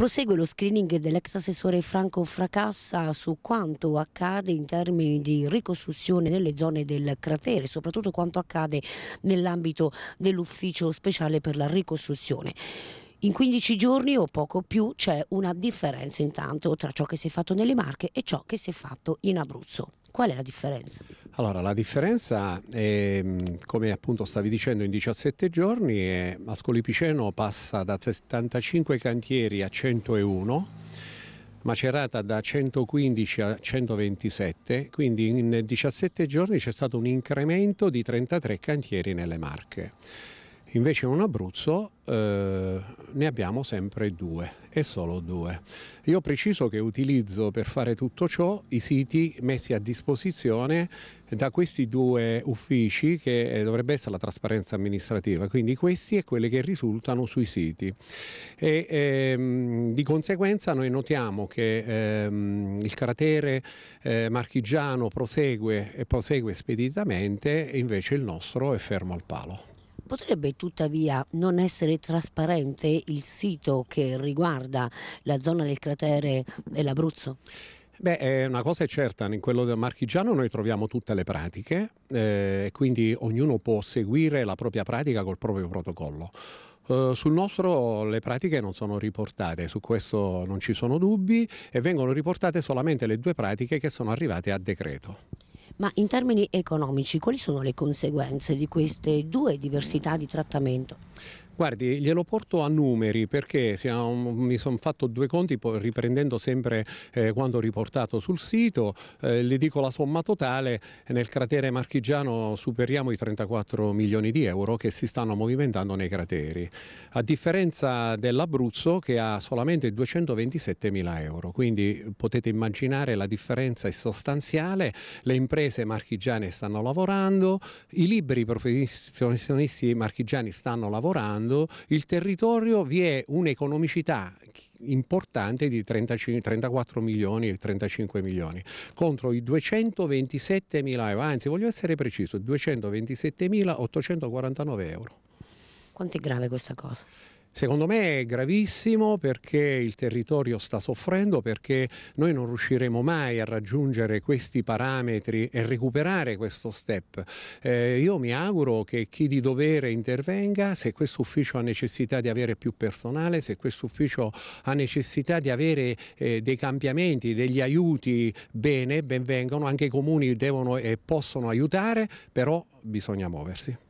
Prosegue lo screening dell'ex assessore Franco Fracassa su quanto accade in termini di ricostruzione nelle zone del cratere, soprattutto quanto accade nell'ambito dell'ufficio speciale per la ricostruzione. In 15 giorni o poco più c'è una differenza intanto tra ciò che si è fatto nelle Marche e ciò che si è fatto in Abruzzo. Qual è la differenza? Allora, la differenza, è, come appunto stavi dicendo, in 17 giorni è, Ascoli Piceno passa da 75 cantieri a 101, Macerata da 115 a 127, quindi in 17 giorni c'è stato un incremento di 33 cantieri nelle Marche. Invece in Abruzzo eh, ne abbiamo sempre due e solo due. Io preciso che utilizzo per fare tutto ciò i siti messi a disposizione da questi due uffici che eh, dovrebbe essere la trasparenza amministrativa, quindi questi e quelli che risultano sui siti. E, ehm, di conseguenza noi notiamo che ehm, il cratere eh, marchigiano prosegue, e prosegue speditamente e invece il nostro è fermo al palo. Potrebbe tuttavia non essere trasparente il sito che riguarda la zona del cratere dell'Abruzzo? Beh, una cosa è certa, in quello del marchigiano noi troviamo tutte le pratiche, eh, quindi ognuno può seguire la propria pratica col proprio protocollo. Uh, sul nostro le pratiche non sono riportate, su questo non ci sono dubbi e vengono riportate solamente le due pratiche che sono arrivate a decreto. Ma in termini economici, quali sono le conseguenze di queste due diversità di trattamento? Guardi, glielo porto a numeri perché siamo, mi sono fatto due conti riprendendo sempre eh, quanto riportato sul sito, eh, le dico la somma totale, nel cratere marchigiano superiamo i 34 milioni di euro che si stanno movimentando nei crateri, a differenza dell'Abruzzo che ha solamente 227 mila euro, quindi potete immaginare la differenza è sostanziale, le imprese marchigiane stanno lavorando, i liberi professionisti marchigiani stanno lavorando, caldo il territorio vi è un'economicità importante di 35, 34 milioni e 35 milioni contro i 227 mila anzi voglio essere preciso, 227 mila 849 euro. Quanto è grave questa cosa? Secondo me è gravissimo perché il territorio sta soffrendo, perché noi non riusciremo mai a raggiungere questi parametri e recuperare questo step. Eh, io mi auguro che chi di dovere intervenga, se questo ufficio ha necessità di avere più personale, se questo ufficio ha necessità di avere eh, dei cambiamenti, degli aiuti, bene, benvengano, anche i comuni devono e possono aiutare, però bisogna muoversi.